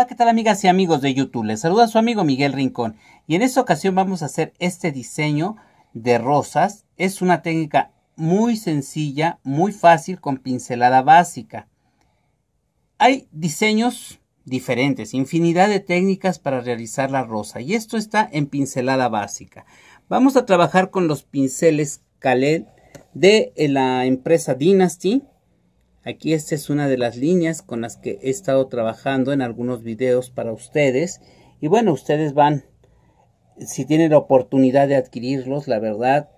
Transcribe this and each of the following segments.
Hola, ¿qué tal amigas y amigos de YouTube? Les saluda su amigo Miguel Rincón y en esta ocasión vamos a hacer este diseño de rosas. Es una técnica muy sencilla, muy fácil con pincelada básica. Hay diseños diferentes, infinidad de técnicas para realizar la rosa y esto está en pincelada básica. Vamos a trabajar con los pinceles Caled de la empresa Dynasty Aquí esta es una de las líneas con las que he estado trabajando en algunos videos para ustedes. Y bueno, ustedes van, si tienen la oportunidad de adquirirlos, la verdad,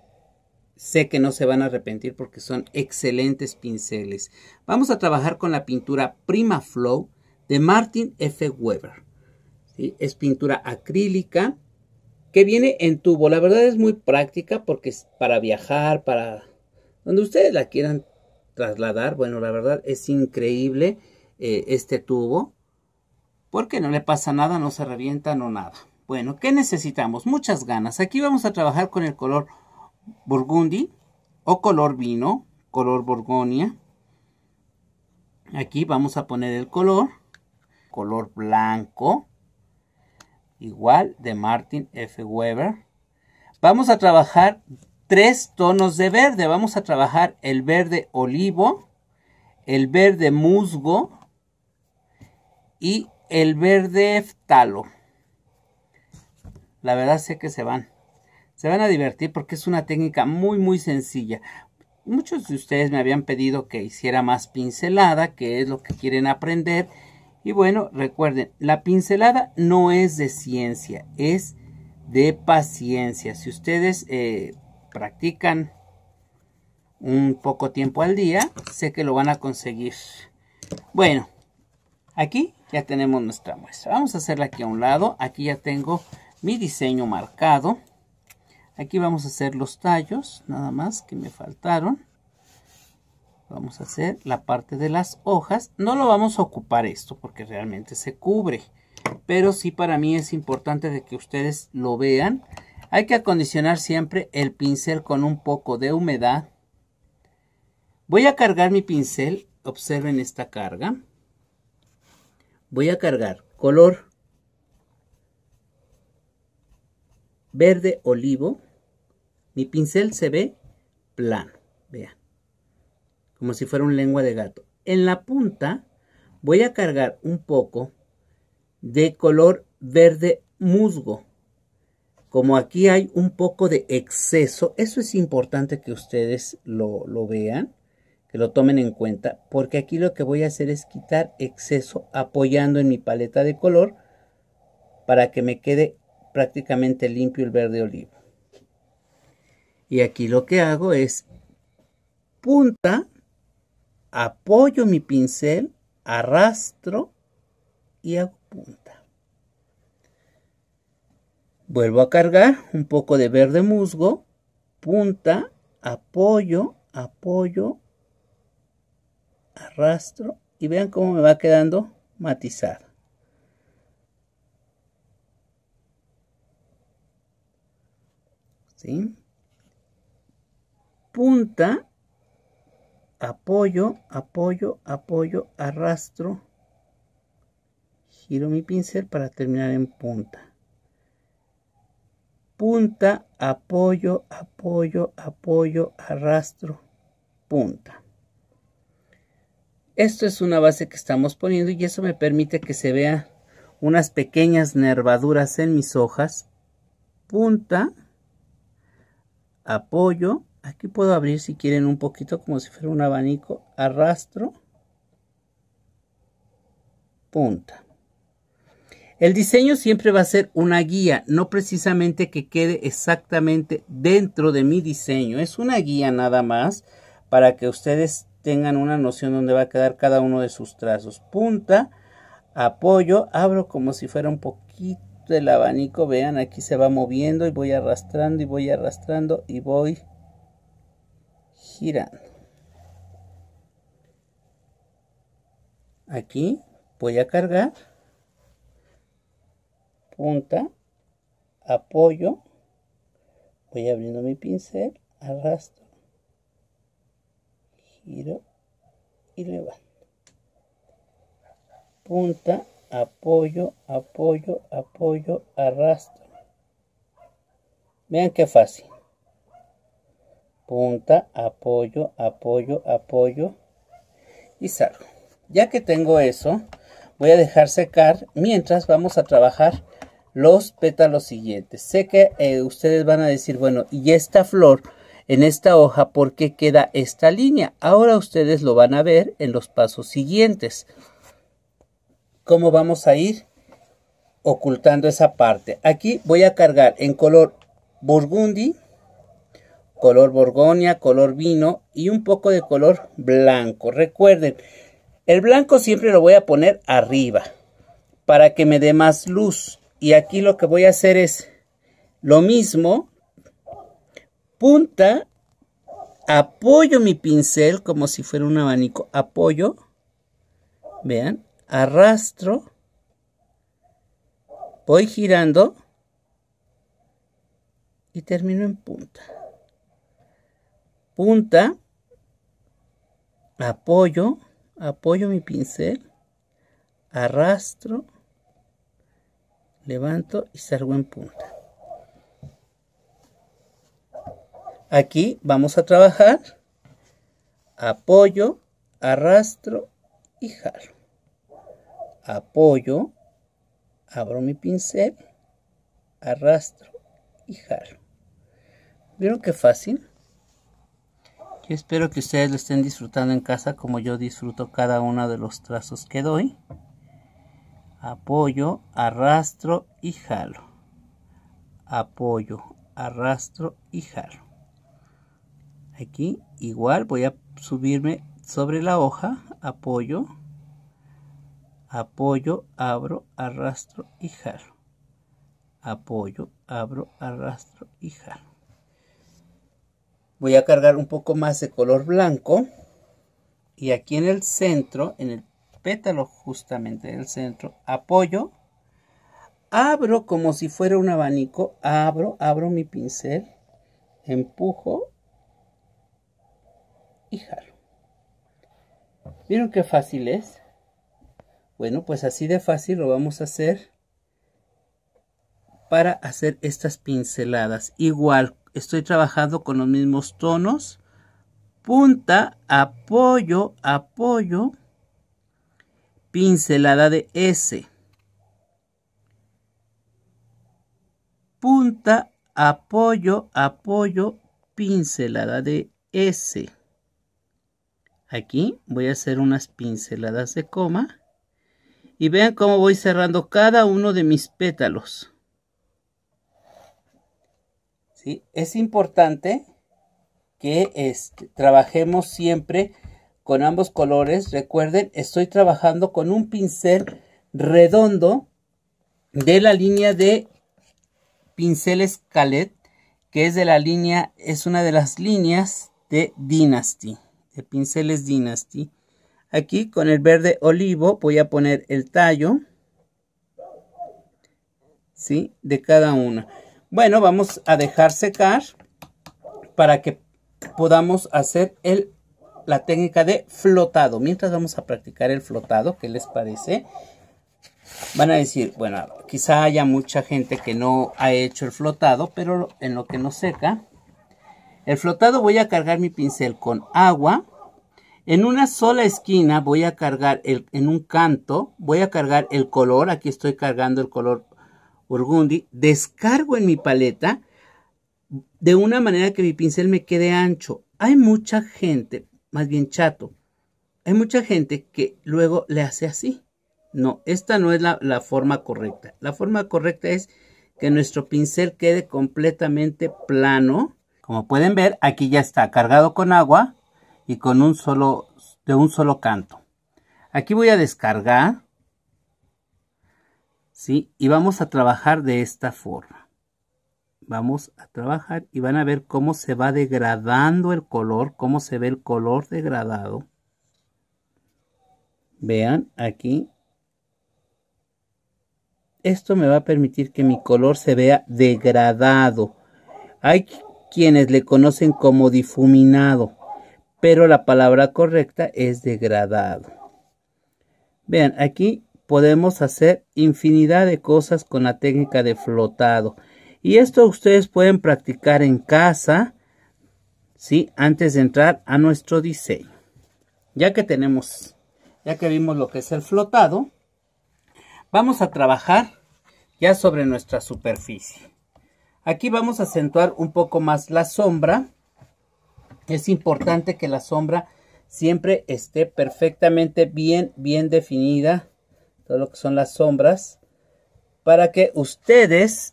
sé que no se van a arrepentir porque son excelentes pinceles. Vamos a trabajar con la pintura Prima Flow de Martin F. Weber. Es pintura acrílica que viene en tubo. La verdad es muy práctica porque es para viajar, para donde ustedes la quieran trasladar. Bueno, la verdad es increíble eh, este tubo porque no le pasa nada, no se revienta, no nada. Bueno, ¿qué necesitamos? Muchas ganas. Aquí vamos a trabajar con el color burgundy o color vino, color borgoña. Aquí vamos a poner el color, color blanco, igual de Martin F. Weber. Vamos a trabajar tres tonos de verde. Vamos a trabajar el verde olivo, el verde musgo y el verde ftalo La verdad sé que se van. Se van a divertir porque es una técnica muy muy sencilla. Muchos de ustedes me habían pedido que hiciera más pincelada, que es lo que quieren aprender. Y bueno, recuerden, la pincelada no es de ciencia, es de paciencia. Si ustedes eh, practican un poco tiempo al día, sé que lo van a conseguir. Bueno, aquí ya tenemos nuestra muestra. Vamos a hacerla aquí a un lado. Aquí ya tengo mi diseño marcado. Aquí vamos a hacer los tallos, nada más que me faltaron. Vamos a hacer la parte de las hojas. No lo vamos a ocupar esto porque realmente se cubre. Pero sí para mí es importante de que ustedes lo vean hay que acondicionar siempre el pincel con un poco de humedad. Voy a cargar mi pincel, observen esta carga. Voy a cargar color verde olivo. Mi pincel se ve plano, vean, como si fuera un lengua de gato. En la punta voy a cargar un poco de color verde musgo como aquí hay un poco de exceso, eso es importante que ustedes lo, vean, que lo tomen en cuenta, porque aquí lo que voy a hacer es quitar exceso apoyando en mi paleta de color para que me quede prácticamente limpio el verde olivo. Y aquí lo que hago es punta, apoyo mi pincel, arrastro y hago punta. Vuelvo a cargar un poco de verde musgo, punta, apoyo, apoyo, arrastro y vean cómo me va quedando matizado. ¿Sí? Punta, apoyo, apoyo, apoyo, arrastro, giro mi pincel para terminar en punta punta, apoyo, apoyo, apoyo, arrastro, punta. Esto es una base que estamos poniendo y eso me permite que se vean unas pequeñas nervaduras en mis hojas. Punta, apoyo, aquí puedo abrir si quieren un poquito como si fuera un abanico, arrastro, punta. El diseño siempre va a ser una guía, no precisamente que quede exactamente dentro de mi diseño. Es una guía nada más para que ustedes tengan una noción dónde va a quedar cada uno de sus trazos. Punta, apoyo, abro como si fuera un poquito el abanico. Vean, aquí se va moviendo y voy arrastrando y voy arrastrando y voy girando. Aquí voy a cargar. Punta, apoyo, voy abriendo mi pincel, arrastro, giro y levanto. Punta, apoyo, apoyo, apoyo, arrastro. Vean qué fácil. Punta, apoyo, apoyo, apoyo y salgo. Ya que tengo eso, voy a dejar secar mientras vamos a trabajar los pétalos siguientes. Sé que eh, ustedes van a decir, bueno, ¿y esta flor en esta hoja por qué queda esta línea? Ahora ustedes lo van a ver en los pasos siguientes. ¿Cómo vamos a ir ocultando esa parte? Aquí voy a cargar en color burgundi color borgoña, color vino y un poco de color blanco. Recuerden, el blanco siempre lo voy a poner arriba para que me dé más luz y aquí lo que voy a hacer es lo mismo, punta, apoyo mi pincel como si fuera un abanico, apoyo, vean, arrastro, voy girando y termino en punta. Punta, apoyo, apoyo mi pincel, arrastro, levanto y salgo en punta. Aquí vamos a trabajar apoyo, arrastro y jalo. Apoyo, abro mi pincel, arrastro y jalo. ¿Vieron qué fácil? Yo espero que ustedes lo estén disfrutando en casa como yo disfruto cada uno de los trazos que doy apoyo, arrastro y jalo. Apoyo, arrastro y jalo. Aquí igual voy a subirme sobre la hoja, apoyo, apoyo, abro, arrastro y jalo. Apoyo, abro, arrastro y jalo. Voy a cargar un poco más de color blanco y aquí en el centro, en el pétalo justamente el centro, apoyo, abro como si fuera un abanico, abro, abro mi pincel, empujo y jalo. ¿Vieron qué fácil es? Bueno, pues así de fácil lo vamos a hacer para hacer estas pinceladas. Igual, estoy trabajando con los mismos tonos. Punta, apoyo, apoyo pincelada de S. Punta, apoyo, apoyo, pincelada de S. Aquí voy a hacer unas pinceladas de coma. Y vean cómo voy cerrando cada uno de mis pétalos. ¿Sí? Es importante que este, trabajemos siempre con ambos colores. Recuerden, estoy trabajando con un pincel redondo de la línea de pinceles Calet, que es de la línea, es una de las líneas de Dynasty, de pinceles Dynasty. Aquí con el verde olivo voy a poner el tallo, ¿sí? De cada una. Bueno, vamos a dejar secar para que podamos hacer el la técnica de flotado. Mientras vamos a practicar el flotado, ¿qué les parece? Van a decir, bueno, quizá haya mucha gente que no ha hecho el flotado, pero en lo que no seca. El flotado voy a cargar mi pincel con agua. En una sola esquina voy a cargar, el, en un canto, voy a cargar el color. Aquí estoy cargando el color Burgundy. Descargo en mi paleta de una manera que mi pincel me quede ancho. Hay mucha gente, más bien chato. Hay mucha gente que luego le hace así. No, esta no es la, la forma correcta. La forma correcta es que nuestro pincel quede completamente plano. Como pueden ver, aquí ya está cargado con agua y con un solo, de un solo canto. Aquí voy a descargar. ¿sí? Y vamos a trabajar de esta forma vamos a trabajar y van a ver cómo se va degradando el color, cómo se ve el color degradado. Vean aquí. Esto me va a permitir que mi color se vea degradado. Hay quienes le conocen como difuminado, pero la palabra correcta es degradado. Vean, aquí podemos hacer infinidad de cosas con la técnica de flotado. Y esto ustedes pueden practicar en casa, ¿sí? Antes de entrar a nuestro diseño. Ya que tenemos, ya que vimos lo que es el flotado, vamos a trabajar ya sobre nuestra superficie. Aquí vamos a acentuar un poco más la sombra. Es importante que la sombra siempre esté perfectamente bien, bien definida. Todo lo que son las sombras. Para que ustedes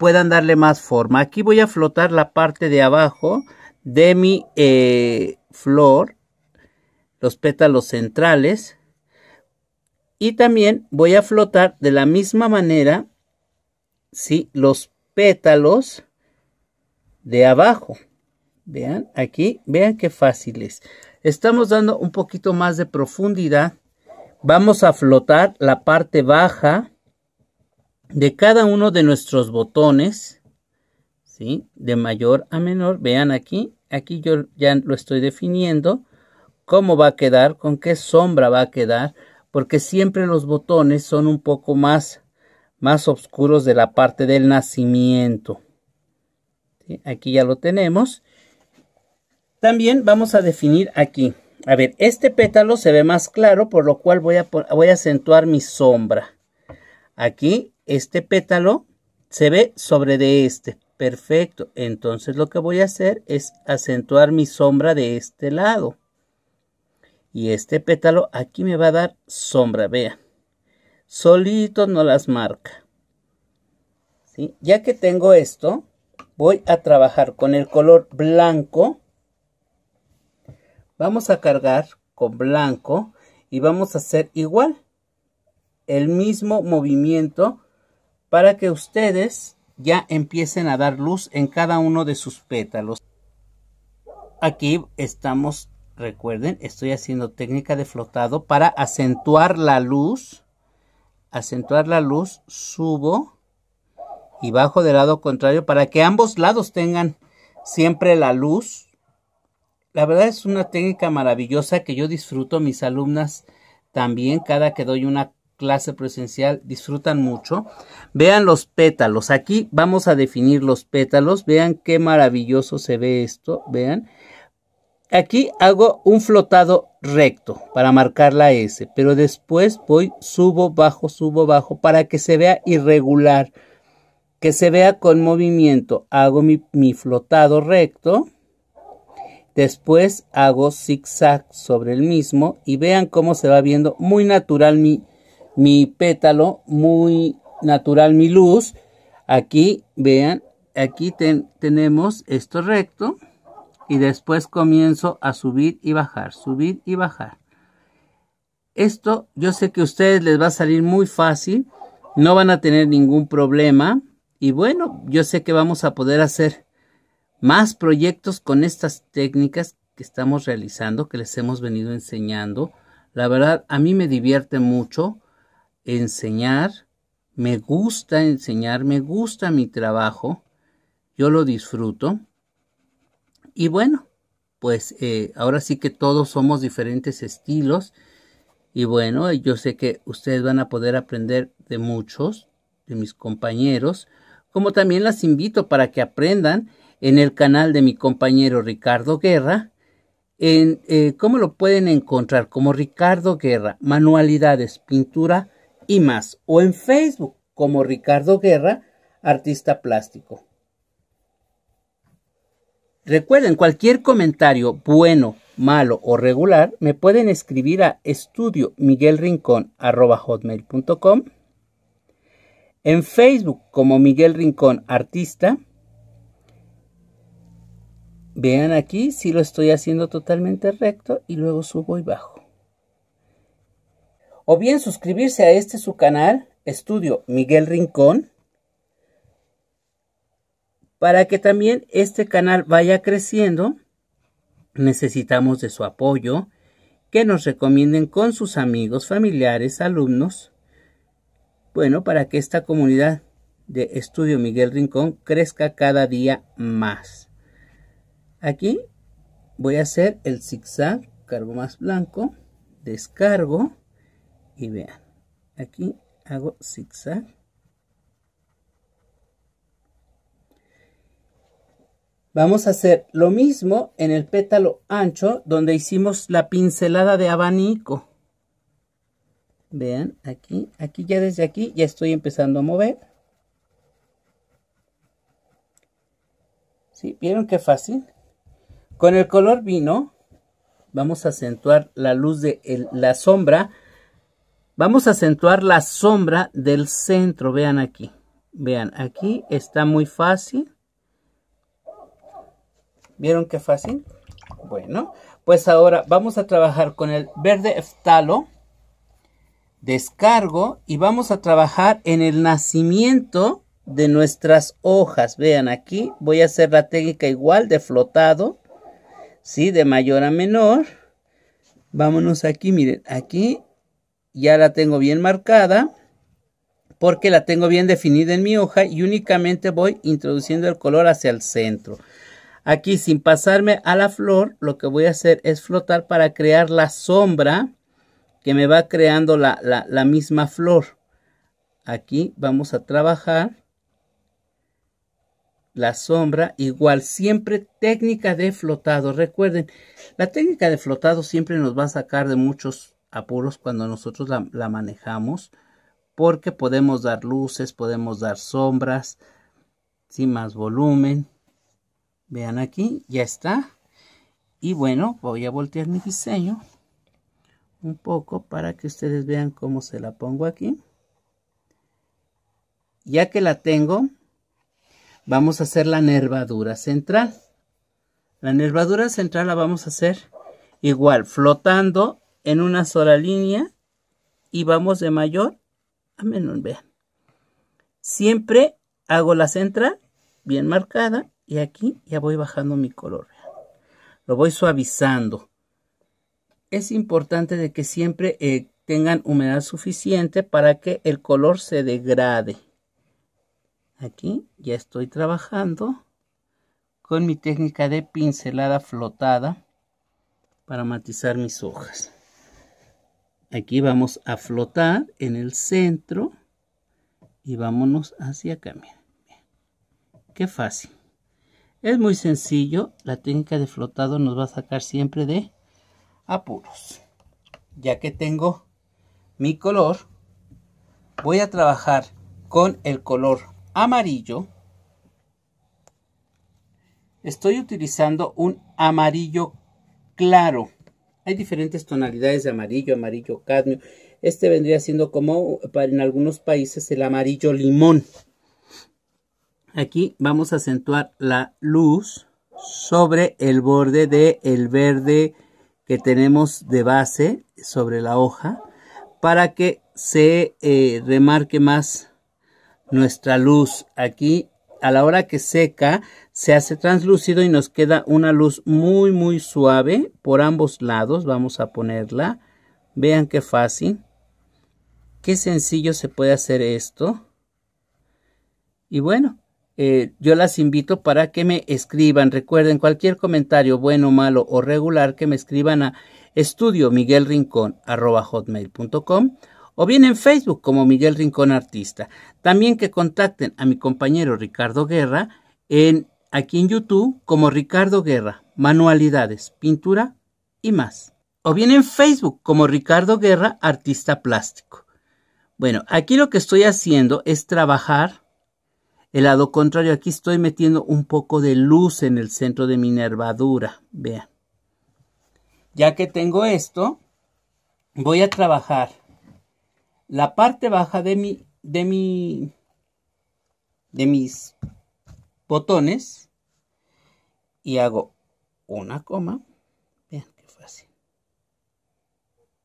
puedan darle más forma. Aquí voy a flotar la parte de abajo de mi eh, flor, los pétalos centrales. Y también voy a flotar de la misma manera, ¿sí? Los pétalos de abajo. Vean, aquí, vean qué fácil es. Estamos dando un poquito más de profundidad. Vamos a flotar la parte baja de cada uno de nuestros botones, ¿sí? de mayor a menor, vean aquí, aquí yo ya lo estoy definiendo, cómo va a quedar, con qué sombra va a quedar, porque siempre los botones son un poco más, más oscuros de la parte del nacimiento. Aquí ya lo tenemos. También vamos a definir aquí. A ver, este pétalo se ve más claro, por lo cual voy a, voy a acentuar mi sombra. Aquí este pétalo se ve sobre de este. Perfecto. Entonces lo que voy a hacer es acentuar mi sombra de este lado. Y este pétalo aquí me va a dar sombra, vean. Solito no las marca. Ya que tengo esto, voy a trabajar con el color blanco. Vamos a cargar con blanco y vamos a hacer igual. El mismo movimiento para que ustedes ya empiecen a dar luz en cada uno de sus pétalos. Aquí estamos, recuerden, estoy haciendo técnica de flotado para acentuar la luz. Acentuar la luz, subo y bajo del lado contrario para que ambos lados tengan siempre la luz. La verdad es una técnica maravillosa que yo disfruto mis alumnas también cada que doy una clase presencial disfrutan mucho. Vean los pétalos. Aquí vamos a definir los pétalos. Vean qué maravilloso se ve esto. Vean. Aquí hago un flotado recto para marcar la S, pero después voy subo, bajo, subo, bajo para que se vea irregular, que se vea con movimiento. Hago mi, mi flotado recto. Después hago zigzag sobre el mismo y vean cómo se va viendo muy natural mi, mi pétalo, muy natural mi luz. Aquí, vean, aquí tenemos esto recto y después comienzo a subir y bajar, subir y bajar. Esto yo sé que a ustedes les va a salir muy fácil, no van a tener ningún problema y bueno, yo sé que vamos a poder hacer más proyectos con estas técnicas que estamos realizando, que les hemos venido enseñando. La verdad, a mí me divierte mucho enseñar, me gusta enseñar, me gusta mi trabajo, yo lo disfruto. Y bueno, pues eh, ahora sí que todos somos diferentes estilos. Y bueno, yo sé que ustedes van a poder aprender de muchos, de mis compañeros, como también las invito para que aprendan en el canal de mi compañero Ricardo Guerra. En, eh, ¿Cómo lo pueden encontrar? Como Ricardo Guerra, manualidades, pintura y más o en Facebook como Ricardo Guerra, artista plástico. Recuerden, cualquier comentario bueno, malo o regular me pueden escribir a estudio en Facebook como Miguel Rincón Artista. Vean aquí si lo estoy haciendo totalmente recto y luego subo y bajo o bien suscribirse a este su canal, Estudio Miguel Rincón, para que también este canal vaya creciendo. Necesitamos de su apoyo, que nos recomienden con sus amigos, familiares, alumnos, bueno, para que esta comunidad de Estudio Miguel Rincón crezca cada día más. Aquí voy a hacer el zigzag, cargo más blanco, descargo y vean aquí hago zigzag vamos a hacer lo mismo en el pétalo ancho donde hicimos la pincelada de abanico vean aquí aquí ya desde aquí ya estoy empezando a mover ¿Sí? vieron qué fácil con el color vino vamos a acentuar la luz de la sombra Vamos a acentuar la sombra del centro, vean aquí. Vean, aquí está muy fácil. ¿Vieron qué fácil? Bueno, pues ahora vamos a trabajar con el verde eftalo. Descargo y vamos a trabajar en el nacimiento de nuestras hojas. Vean aquí, voy a hacer la técnica igual de flotado. ¿Sí? De mayor a menor. Vámonos aquí, miren, aquí ya la tengo bien marcada porque la tengo bien definida en mi hoja y únicamente voy introduciendo el color hacia el centro. Aquí sin pasarme a la flor, lo que voy a hacer es flotar para crear la sombra que me va creando la, la misma flor. Aquí vamos a trabajar la sombra, igual siempre técnica de flotado. Recuerden, la técnica de flotado siempre nos va a sacar de muchos apuros cuando nosotros la, manejamos, porque podemos dar luces, podemos dar sombras, sin más volumen. Vean aquí, ya está. Y bueno, voy a voltear mi diseño un poco para que ustedes vean cómo se la pongo aquí. Ya que la tengo, vamos a hacer la nervadura central. La nervadura central la vamos a hacer igual, flotando en una sola línea y vamos de mayor a menor. Vean. Siempre hago la central bien marcada y aquí ya voy bajando mi color. Lo voy suavizando. Es importante de que siempre eh, tengan humedad suficiente para que el color se degrade. Aquí ya estoy trabajando con mi técnica de pincelada flotada para matizar mis hojas. Aquí vamos a flotar en el centro y vámonos hacia acá, Miren, Qué fácil. Es muy sencillo, la técnica de flotado nos va a sacar siempre de apuros. Ya que tengo mi color, voy a trabajar con el color amarillo. Estoy utilizando un amarillo claro. Hay diferentes tonalidades de amarillo, amarillo cadmio. Este vendría siendo como para en algunos países el amarillo limón. Aquí vamos a acentuar la luz sobre el borde del el verde que tenemos de base sobre la hoja para que se eh, remarque más nuestra luz. Aquí a la hora que seca se hace translúcido y nos queda una luz muy muy suave por ambos lados. Vamos a ponerla. Vean qué fácil. Qué sencillo se puede hacer esto. Y bueno, eh, yo las invito para que me escriban. Recuerden cualquier comentario bueno, malo o regular que me escriban a estudio miguel rincón o bien en Facebook como Miguel Rincón Artista. También que contacten a mi compañero Ricardo Guerra en aquí en YouTube como Ricardo Guerra, manualidades, pintura y más. O bien en Facebook como Ricardo Guerra, artista plástico. Bueno, aquí lo que estoy haciendo es trabajar el lado contrario. Aquí estoy metiendo un poco de luz en el centro de mi nervadura. Vean. Ya que tengo esto, voy a trabajar la parte baja de mi, de mi, de mis botones y hago una coma. Vean qué fácil.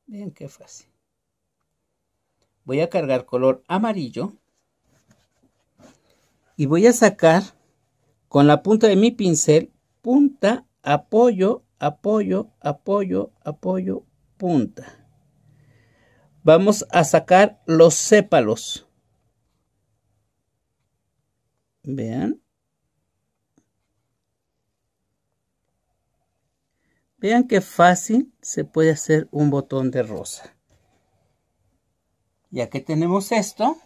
Vean qué fácil. Voy a cargar color amarillo y voy a sacar con la punta de mi pincel punta, apoyo, apoyo, apoyo, apoyo, punta. Vamos a sacar los sépalos. Vean. Vean qué fácil se puede hacer un botón de rosa. Ya que tenemos esto,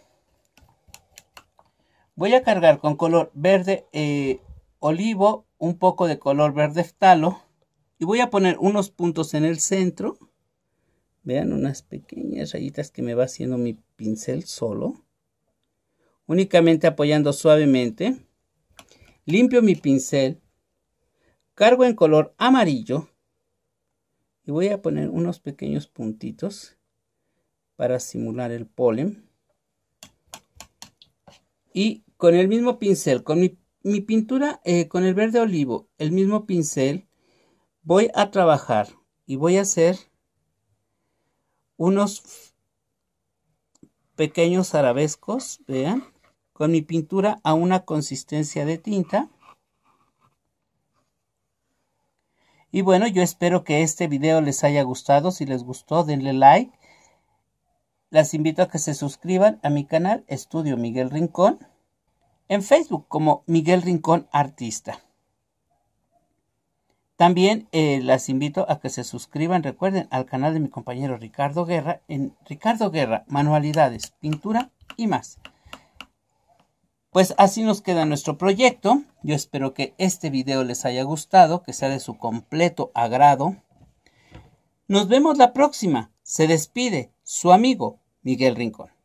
voy a cargar con color verde eh, olivo, un poco de color verde phtalo. y voy a poner unos puntos en el centro. Vean unas pequeñas rayitas que me va haciendo mi pincel solo. Únicamente apoyando suavemente. Limpio mi pincel. Cargo en color amarillo. Y voy a poner unos pequeños puntitos para simular el polen. Y con el mismo pincel, con mi, pintura, eh, con el verde olivo, el mismo pincel, voy a trabajar y voy a hacer unos pequeños arabescos, vean, con mi pintura a una consistencia de tinta. Y bueno, yo espero que este video les haya gustado. Si les gustó, denle like. Las invito a que se suscriban a mi canal Estudio Miguel Rincón en Facebook como Miguel Rincón Artista. También eh, las invito a que se suscriban, recuerden, al canal de mi compañero Ricardo Guerra en Ricardo Guerra, manualidades, pintura y más. Pues así nos queda nuestro proyecto. Yo espero que este video les haya gustado, que sea de su completo agrado. Nos vemos la próxima. Se despide su amigo Miguel Rincón.